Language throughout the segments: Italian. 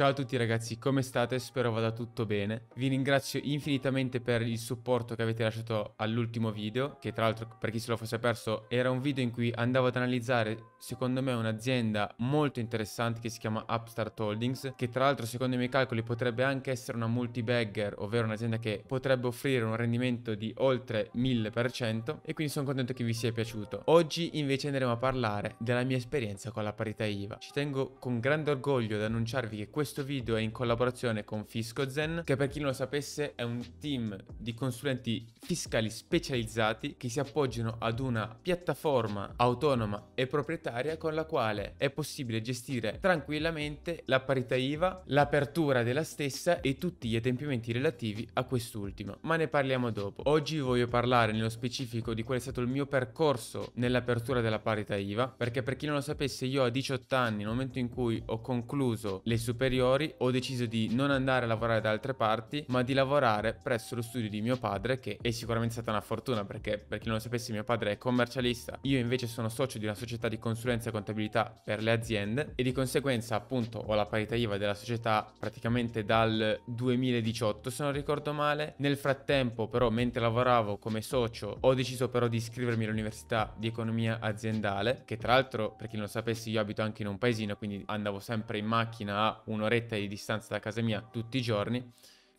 Ciao a tutti ragazzi, come state? Spero vada tutto bene. Vi ringrazio infinitamente per il supporto che avete lasciato all'ultimo video, che tra l'altro per chi se lo fosse perso era un video in cui andavo ad analizzare secondo me un'azienda molto interessante che si chiama Upstart Holdings, che tra l'altro secondo i miei calcoli potrebbe anche essere una multibagger, ovvero un'azienda che potrebbe offrire un rendimento di oltre 1000% e quindi sono contento che vi sia piaciuto. Oggi invece andremo a parlare della mia esperienza con la parità IVA. Ci tengo con grande orgoglio ad annunciarvi che questo questo video è in collaborazione con FiscoZen, che per chi non lo sapesse è un team di consulenti fiscali specializzati che si appoggiano ad una piattaforma autonoma e proprietaria con la quale è possibile gestire tranquillamente la parità IVA, l'apertura della stessa e tutti gli adempimenti relativi a quest'ultima. Ma ne parliamo dopo. Oggi voglio parlare nello specifico di qual è stato il mio percorso nell'apertura della parità IVA, perché per chi non lo sapesse io a 18 anni, nel momento in cui ho concluso le superiori superiori ho deciso di non andare a lavorare da altre parti, ma di lavorare presso lo studio di mio padre, che è sicuramente stata una fortuna perché, per chi non lo sapesse, mio padre è commercialista, io invece sono socio di una società di consulenza e contabilità per le aziende e di conseguenza appunto ho la parità IVA della società praticamente dal 2018 se non ricordo male. Nel frattempo però mentre lavoravo come socio ho deciso però di iscrivermi all'università di economia aziendale, che tra l'altro per chi non lo sapesse io abito anche in un paesino, quindi andavo sempre in macchina a un un'oretta di distanza da casa mia tutti i giorni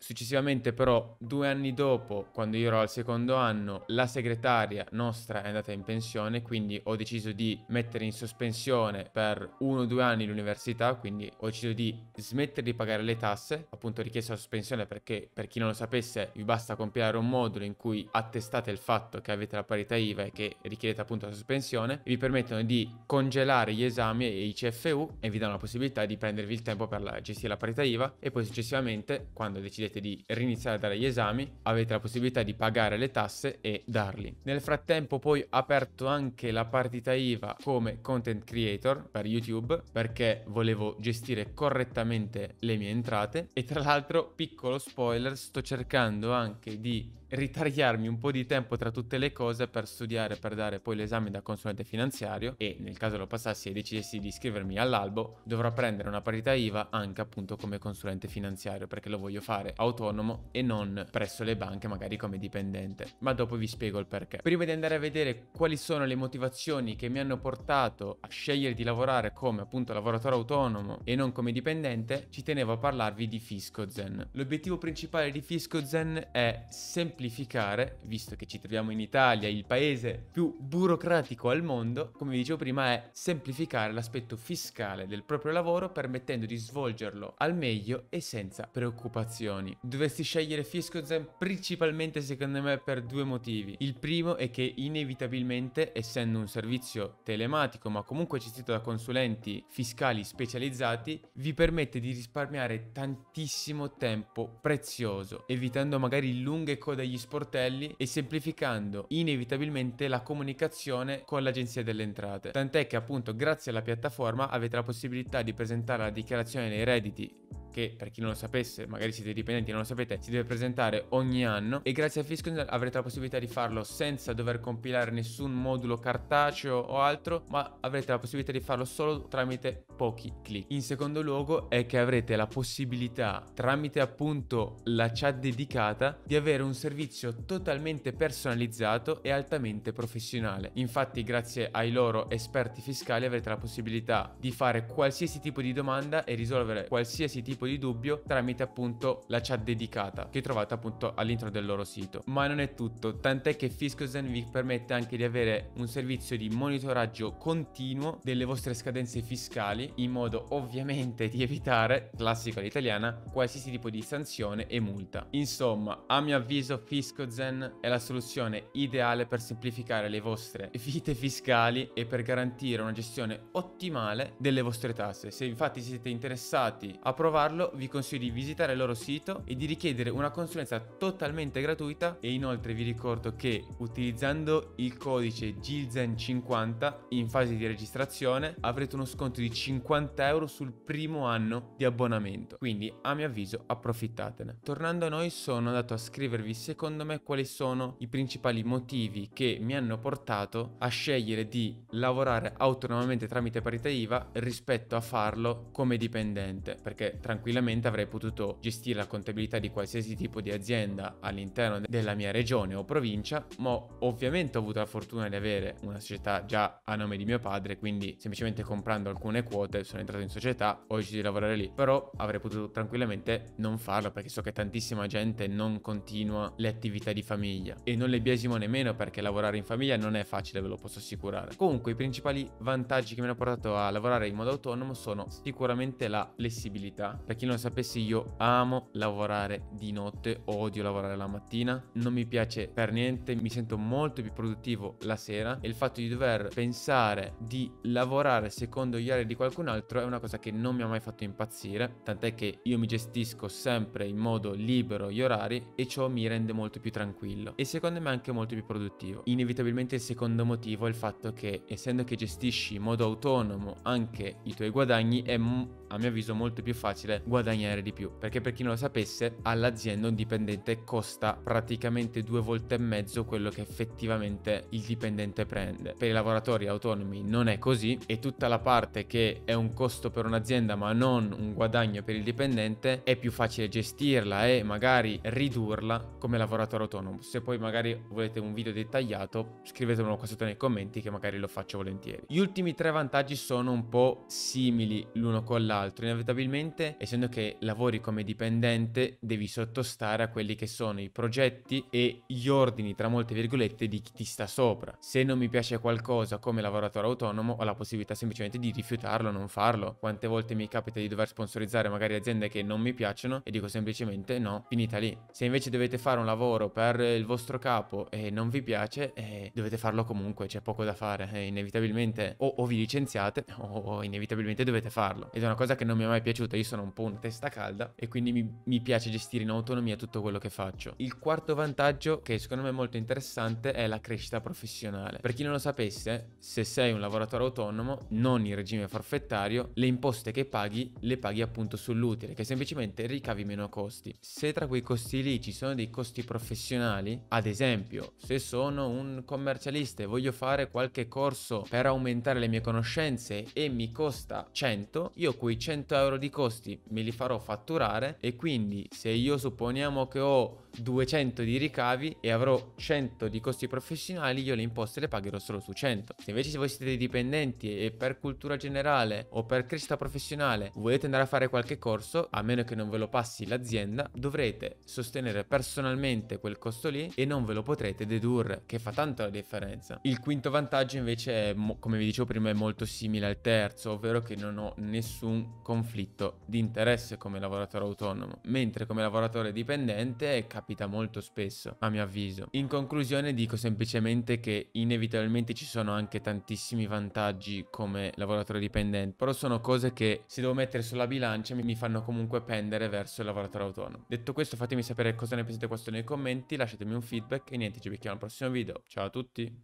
Successivamente però, due anni dopo, quando io ero al secondo anno, la segretaria nostra è andata in pensione, quindi ho deciso di mettere in sospensione per uno o due anni l'università, quindi ho deciso di smettere di pagare le tasse, appunto ho richiesto la sospensione perché per chi non lo sapesse vi basta compilare un modulo in cui attestate il fatto che avete la parità IVA e che richiedete appunto la sospensione, e vi permettono di congelare gli esami e i CFU e vi danno la possibilità di prendervi il tempo per la, gestire la parità IVA e poi successivamente quando decidete decidete di riniziare a dare gli esami, avete la possibilità di pagare le tasse e darli. Nel frattempo poi ho aperto anche la partita IVA come content creator per YouTube perché volevo gestire correttamente le mie entrate e tra l'altro piccolo spoiler sto cercando anche di ritagliarmi un po' di tempo tra tutte le cose per studiare, per dare poi l'esame da consulente finanziario e nel caso lo passassi e decidessi di iscrivermi all'albo dovrò prendere una parità IVA anche appunto come consulente finanziario perché lo voglio fare autonomo e non presso le banche magari come dipendente. Ma dopo vi spiego il perché. Prima di andare a vedere quali sono le motivazioni che mi hanno portato a scegliere di lavorare come appunto lavoratore autonomo e non come dipendente, ci tenevo a parlarvi di FiscoZen. L'obiettivo principale di FiscoZen è sempre semplificare, visto che ci troviamo in Italia, il paese più burocratico al mondo, come dicevo prima, è semplificare l'aspetto fiscale del proprio lavoro permettendo di svolgerlo al meglio e senza preoccupazioni. Dovresti scegliere FiscoZen principalmente secondo me per due motivi. Il primo è che inevitabilmente, essendo un servizio telematico ma comunque gestito da consulenti fiscali specializzati, vi permette di risparmiare tantissimo tempo prezioso, evitando magari lunghe code degli sportelli e semplificando inevitabilmente la comunicazione con l'agenzia delle entrate. Tant'è che appunto grazie alla piattaforma avete la possibilità di presentare la dichiarazione dei redditi che per chi non lo sapesse, magari siete dipendenti e non lo sapete, si deve presentare ogni anno e grazie a fisco avrete la possibilità di farlo senza dover compilare nessun modulo cartaceo o altro, ma avrete la possibilità di farlo solo tramite pochi clic. In secondo luogo è che avrete la possibilità tramite appunto la chat dedicata di avere un servizio totalmente personalizzato e altamente professionale. Infatti grazie ai loro esperti fiscali avrete la possibilità di fare qualsiasi tipo di domanda e risolvere qualsiasi tipo tipo di dubbio tramite appunto la chat dedicata che trovate appunto all'interno del loro sito. Ma non è tutto, tant'è che FiscoZen vi permette anche di avere un servizio di monitoraggio continuo delle vostre scadenze fiscali in modo ovviamente di evitare, classico all'italiana, qualsiasi tipo di sanzione e multa. Insomma, a mio avviso FiscoZen è la soluzione ideale per semplificare le vostre vite fiscali e per garantire una gestione ottimale delle vostre tasse. Se infatti siete interessati a provarlo, farlo vi consiglio di visitare il loro sito e di richiedere una consulenza totalmente gratuita e inoltre vi ricordo che utilizzando il codice GILZEN50 in fase di registrazione avrete uno sconto di 50 euro sul primo anno di abbonamento quindi a mio avviso approfittatene. Tornando a noi sono andato a scrivervi secondo me quali sono i principali motivi che mi hanno portato a scegliere di lavorare autonomamente tramite parità IVA rispetto a farlo come dipendente perché tranquillamente tranquillamente avrei potuto gestire la contabilità di qualsiasi tipo di azienda all'interno della mia regione o provincia, ma ovviamente ho avuto la fortuna di avere una società già a nome di mio padre, quindi semplicemente comprando alcune quote sono entrato in società, ho deciso di lavorare lì, però avrei potuto tranquillamente non farlo perché so che tantissima gente non continua le attività di famiglia e non le biasimo nemmeno perché lavorare in famiglia non è facile, ve lo posso assicurare. Comunque i principali vantaggi che mi hanno portato a lavorare in modo autonomo sono sicuramente la flessibilità, per chi non lo sapesse, io amo lavorare di notte, odio lavorare la mattina, non mi piace per niente, mi sento molto più produttivo la sera e il fatto di dover pensare di lavorare secondo gli orari di qualcun altro è una cosa che non mi ha mai fatto impazzire, tant'è che io mi gestisco sempre in modo libero gli orari e ciò mi rende molto più tranquillo e secondo me anche molto più produttivo. Inevitabilmente il secondo motivo è il fatto che essendo che gestisci in modo autonomo anche i tuoi guadagni è a mio avviso molto più facile guadagnare di più. Perché per chi non lo sapesse, all'azienda un dipendente costa praticamente due volte e mezzo quello che effettivamente il dipendente prende. Per i lavoratori autonomi non è così e tutta la parte che è un costo per un'azienda ma non un guadagno per il dipendente è più facile gestirla e magari ridurla come lavoratore autonomo. Se poi magari volete un video dettagliato, scrivetemelo qua sotto nei commenti che magari lo faccio volentieri. Gli ultimi tre vantaggi sono un po' simili l'uno con l'altro altro. Inevitabilmente, essendo che lavori come dipendente, devi sottostare a quelli che sono i progetti e gli ordini, tra molte virgolette, di chi ti sta sopra. Se non mi piace qualcosa come lavoratore autonomo, ho la possibilità semplicemente di rifiutarlo, non farlo. Quante volte mi capita di dover sponsorizzare magari aziende che non mi piacciono e dico semplicemente no, finita lì. Se invece dovete fare un lavoro per il vostro capo e non vi piace, eh, dovete farlo comunque, c'è poco da fare. Eh, inevitabilmente o, o vi licenziate o, o inevitabilmente dovete farlo. Ed è una cosa cosa che non mi è mai piaciuta, io sono un po' una testa calda e quindi mi, mi piace gestire in autonomia tutto quello che faccio. Il quarto vantaggio, che secondo me è molto interessante, è la crescita professionale. Per chi non lo sapesse, se sei un lavoratore autonomo, non in regime forfettario, le imposte che paghi le paghi appunto sull'utile, che semplicemente ricavi meno costi. Se tra quei costi lì ci sono dei costi professionali, ad esempio, se sono un commercialista e voglio fare qualche corso per aumentare le mie conoscenze e mi costa 100, io quei 100 euro di costi me li farò fatturare e quindi se io supponiamo che ho 200 di ricavi e avrò 100 di costi professionali, io le imposte le pagherò solo su 100. Se invece voi siete dipendenti e per cultura generale o per crescita professionale volete andare a fare qualche corso, a meno che non ve lo passi l'azienda, dovrete sostenere personalmente quel costo lì e non ve lo potrete dedurre, che fa tanto la differenza. Il quinto vantaggio invece è, come vi dicevo prima, è molto simile al terzo, ovvero che non ho nessun conflitto di interesse come lavoratore autonomo, mentre come lavoratore dipendente capita molto spesso, a mio avviso. In conclusione dico semplicemente che inevitabilmente ci sono anche tantissimi vantaggi come lavoratore dipendente, però sono cose che se devo mettere sulla bilancia mi fanno comunque pendere verso il lavoratore autonomo. Detto questo fatemi sapere cosa ne pensate questo nei commenti, lasciatemi un feedback e niente, ci becchiamo al prossimo video. Ciao a tutti!